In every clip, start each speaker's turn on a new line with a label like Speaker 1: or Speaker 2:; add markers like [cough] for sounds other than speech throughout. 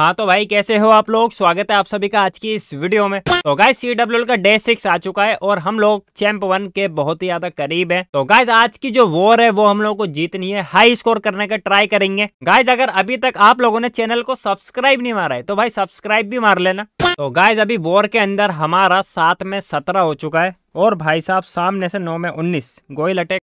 Speaker 1: हाँ तो भाई कैसे हो आप लोग स्वागत है आप सभी का आज की इस वीडियो में तो गाइज सी डब्ल्यू का डे सिक्स आ चुका है और हम लोग चैंप वन के बहुत ही ज्यादा करीब है तो गाइज आज की जो वॉर है वो हम लोग को जीतनी है हाई स्कोर करने का ट्राई करेंगे गाइज अगर अभी तक आप लोगों ने चैनल को सब्सक्राइब नहीं मारा है तो भाई सब्सक्राइब भी मार लेना तो गाइज अभी वॉर के अंदर हमारा सात में सत्रह
Speaker 2: हो चुका है और भाई साहब सामने से नौ में उन्नीस गोयल अटैक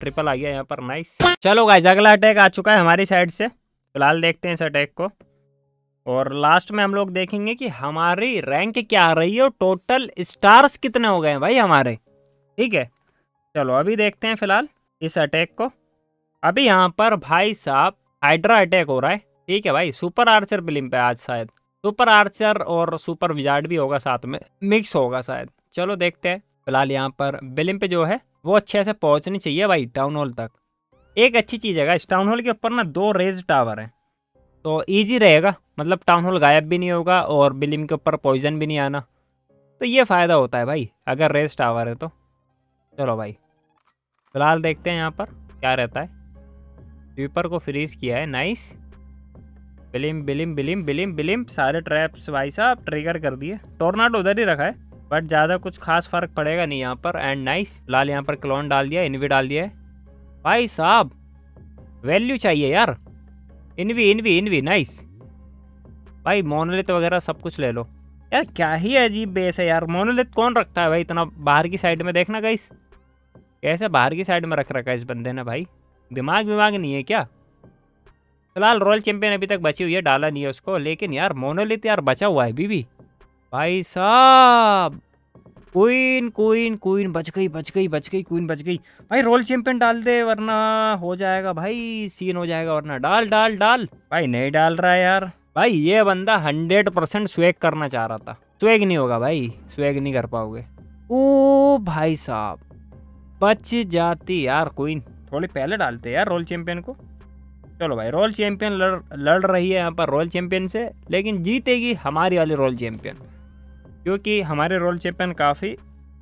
Speaker 2: ट्रिपल आ गया यहाँ पर नाइस चलो गाइज अगला अटैक आ चुका है हमारी साइड से
Speaker 1: फिलहाल देखते हैं इस अटैक को और लास्ट में हम लोग देखेंगे कि हमारी रैंक क्या आ रही है और टोटल स्टार्स कितने हो गए हैं भाई हमारे ठीक है चलो अभी देखते हैं फिलहाल इस अटैक को अभी यहाँ पर भाई साहब हाइड्रा अटैक हो रहा है ठीक है भाई सुपर आर्चर बिलिम पे आज शायद सुपर आर्चर और सुपर विजार्ड भी होगा साथ में मिक्स होगा शायद चलो देखते हैं फिलहाल यहाँ पर बिलिम पे जो है वो अच्छे से पहुँचनी चाहिए भाई टाउन हॉल तक एक अच्छी चीज़ है इस टाउन हॉल के ऊपर ना दो रेज टावर हैं तो ईजी रहेगा मतलब टाउन हॉल गायब भी नहीं होगा और बिलिम के ऊपर पॉइजन भी नहीं आना तो ये फ़ायदा होता है भाई अगर रेज टावर है तो चलो भाई फिलहाल देखते हैं यहाँ पर क्या रहता है स्वीपर को फ्रीज किया है नाइस बिलिम बिलिम बिलिम बिलिम बिलिम सारे ट्रैप्स भाई साहब ट्रिगर कर दिए टोर्नाडो उधर ही रखा है बट ज़्यादा कुछ खास फर्क पड़ेगा नहीं यहाँ पर एंड नाइस लाल यहाँ पर क्लोन डाल दिया इनवी डाल दिया है भाई साहब वैल्यू चाहिए यार इनवी इनवी इनवी नाइस भाई मोनोलिथ वगैरह सब कुछ ले लो यार क्या ही अजीब बेस है यार मोनोलिथ कौन रखता है भाई इतना बाहर की साइड में देखना गाइस कैसे बाहर की साइड में रख रखा है इस बंदे ने भाई दिमाग विमाग नहीं है क्या फिलहाल रॉयल चैंपियन अभी तक बची हुई है डाला नहीं है उसको लेकिन यार मोनोलिथ यार बचा हुआ है अभी भी भाई साहब क्वीन क्वीन क्वीन बच गई बच गई बच गई क्वीन बच गई भाई रोल चैंपियन डाल दे वरना हो जाएगा भाई सीन हो जाएगा वरना डाल डाल डाल भाई नहीं डाल रहा है यार भाई ये बंदा हंड्रेड परसेंट स्वेग करना चाह रहा था स्वेग नहीं होगा भाई स्वेग नहीं कर पाओगे ओ भाई साहब बच जाती यार क्वीन थोड़ी पहले डालते यार रोल चैंपियन को चलो भाई रोल चैंपियन लड़ लड़ रही है यहाँ पर रोल चैंपियन से लेकिन जीतेगी हमारी वाली रोल चैंपियन क्योंकि हमारे रोल चैपियन काफ़ी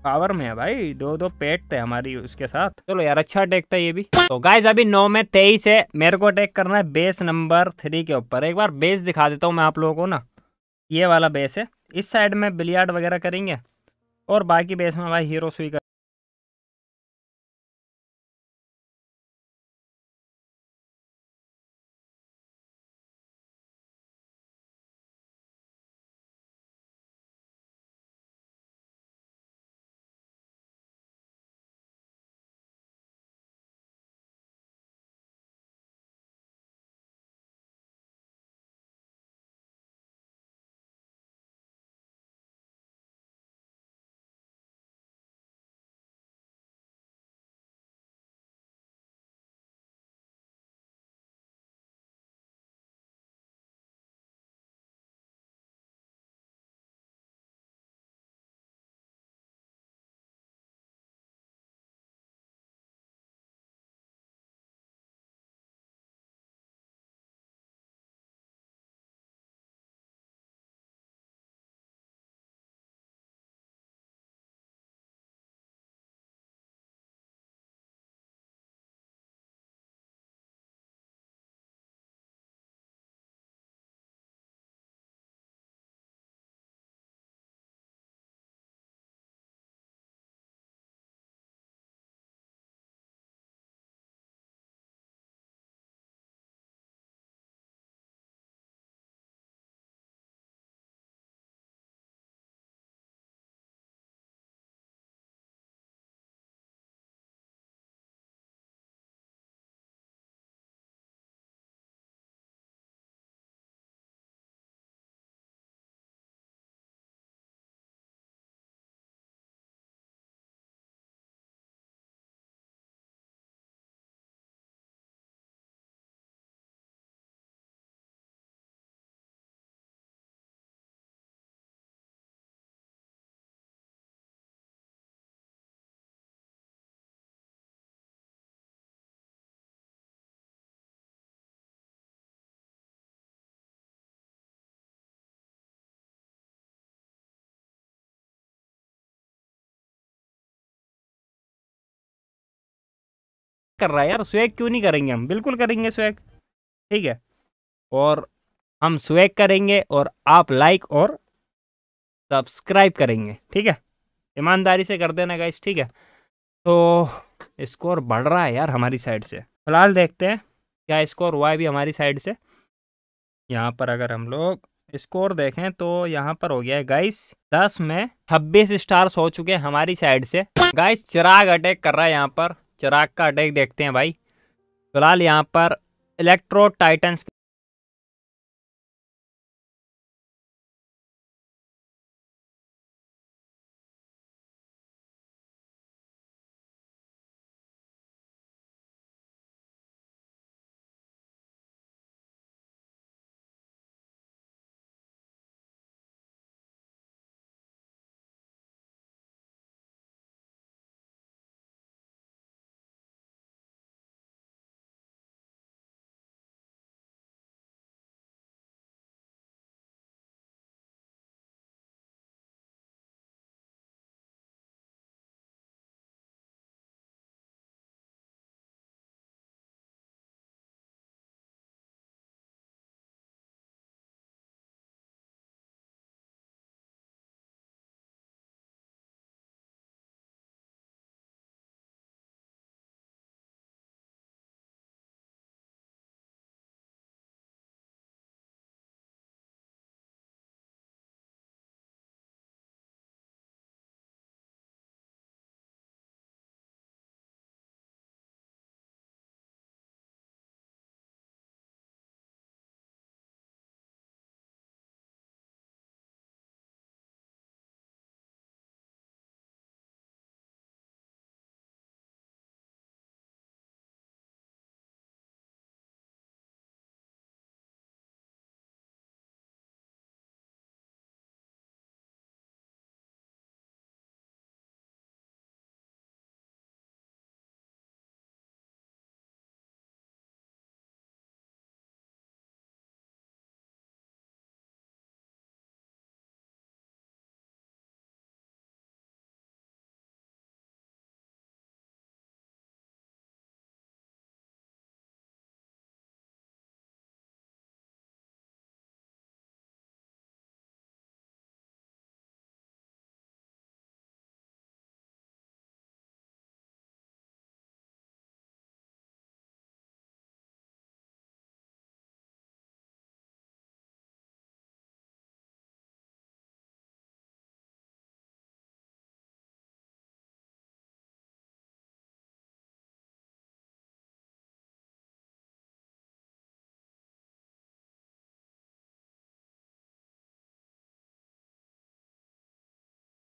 Speaker 1: पावर में है भाई दो दो पेट थे हमारी उसके साथ चलो यार अच्छा अटैक था ये भी तो गाइज अभी नौ में तेईस है मेरे को अटैक करना है बेस नंबर थ्री के ऊपर एक बार बेस दिखा देता हूँ मैं आप लोगों को ना ये वाला बेस है इस साइड
Speaker 2: में बिलियार्ड वगैरह करेंगे और बाकी बेस में भाई हीरो सुई कर कर रहा है यार स्वैग क्यों नहीं करेंगे हम बिल्कुल करेंगे स्वैग ठीक है
Speaker 1: और हम स्वैग करेंगे और आप लाइक और सब्सक्राइब करेंगे ठीक है ईमानदारी से कर देना गाइस ठीक है तो स्कोर बढ़ रहा है यार हमारी साइड से फिलहाल देखते हैं क्या स्कोर हुआ है भी हमारी साइड से यहाँ पर अगर हम लोग स्कोर देखें तो यहाँ पर हो गया है गाइस दस में छब्बीस स्टार्स हो चुके हैं हमारी साइड से गाइस चिराग अटैक कर रहा है यहाँ
Speaker 2: पर चिराग का अटैक देखते हैं भाई फिलहाल यहाँ पर इलेक्ट्रो टाइटन्स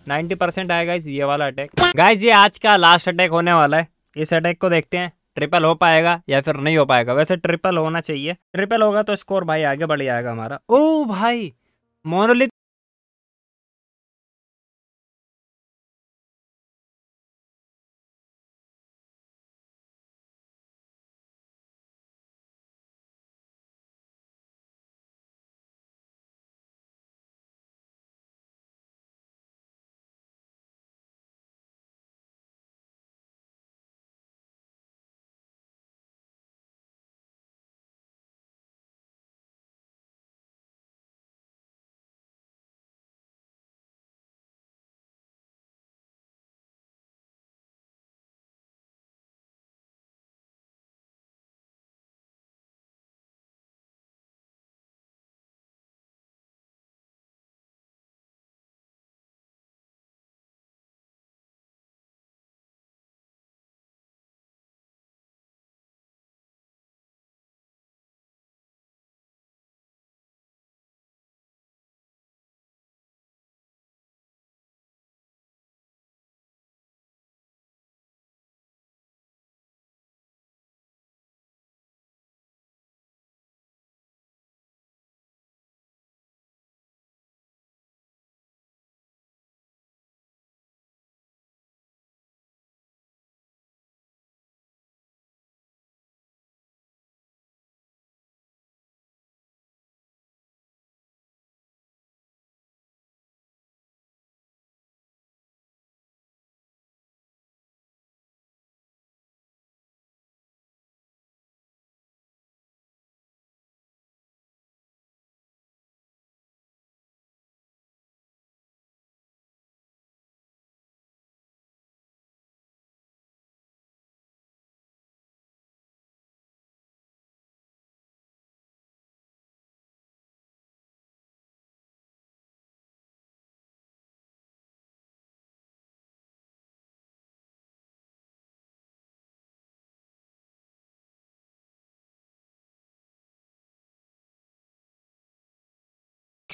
Speaker 2: नाइन्टी परसेंट आएगा इस ये वाला अटैक गाइज ये आज का लास्ट अटैक होने वाला है
Speaker 1: इस अटैक को देखते हैं ट्रिपल हो पाएगा या फिर नहीं हो पाएगा वैसे ट्रिपल होना चाहिए ट्रिपल होगा
Speaker 2: तो स्कोर भाई आगे बढ़ जाएगा हमारा ओ भाई मोनोलिथ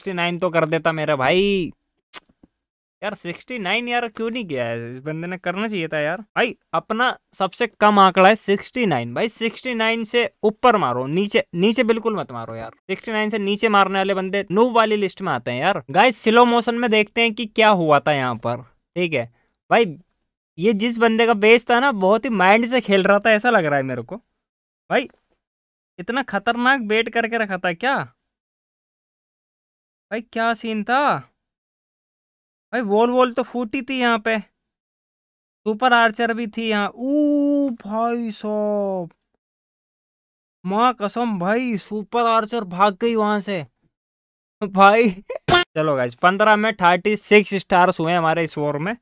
Speaker 2: सिक्सटी नाइन तो कर देता मेरा भाई
Speaker 1: यार सिक्सटी नाइन यार क्यों नहीं किया है इस बंदे ने करना चाहिए था यार भाई अपना सबसे कम आंकड़ा है सिक्सटी नाइन भाई सिक्सटी नाइन से ऊपर मारो नीचे नीचे बिल्कुल मत मारो यार सिक्सटी नाइन से नीचे मारने वाले बंदे नूब वाली लिस्ट में आते हैं यार गाइस स्लो मोशन में देखते हैं कि क्या हुआ था यहाँ पर ठीक है भाई ये जिस बंदे का बेस था ना बहुत ही माइंड से खेल रहा था ऐसा लग रहा है मेरे को भाई इतना खतरनाक बेट करके रखा था क्या भाई क्या सीन था भाई वॉल वॉल तो फूटी थी यहाँ पे सुपर आर्चर भी थी यहाँ ओ भाई साहब माँ कसम भाई सुपर आर्चर भाग गई वहां से भाई [laughs] चलो गाइज पंद्रह में थर्टी सिक्स स्टार्स हुए हमारे इस वॉर में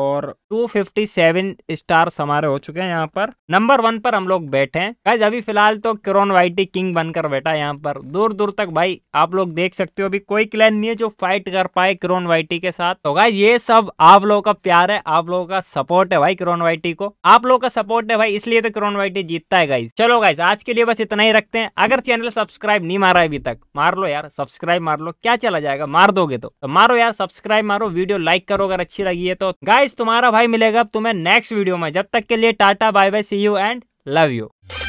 Speaker 1: और 257 स्टार्स हमारे हो चुके हैं यहाँ पर नंबर वन पर हम लोग बैठे हैं गाइज अभी फिलहाल तो किरोन वाइटी किंग बनकर बैठा है यहाँ पर दूर दूर तक भाई आप लोग देख सकते हो अभी कोई क्लैन नहीं है जो फाइट कर पाए किरोन वाइटी के साथ तो गाइज ये सब आप लोगों का प्यार है आप लोगों का सपोर्ट है भाई किरोन वाइटी को आप लोगों का सपोर्ट है भाई इसलिए तो क्रोन वाइटी जीतता है गाइज चलो गाइज आज के लिए बस इतना ही रखते हैं अगर चैनल सब्सक्राइब नहीं मारा है अभी तक मार लो यार सब्सक्राइब मार लो क्या चला जाएगा मार दोगे तो, तो मारो यार सब्सक्राइब मारो वीडियो लाइक करो अगर अच्छी लगी है तो गाइज तुम्हारा भाई मिलेगा अब तुम्हें नेक्स्ट वीडियो में जब तक के लिए tata bye bye see you and love you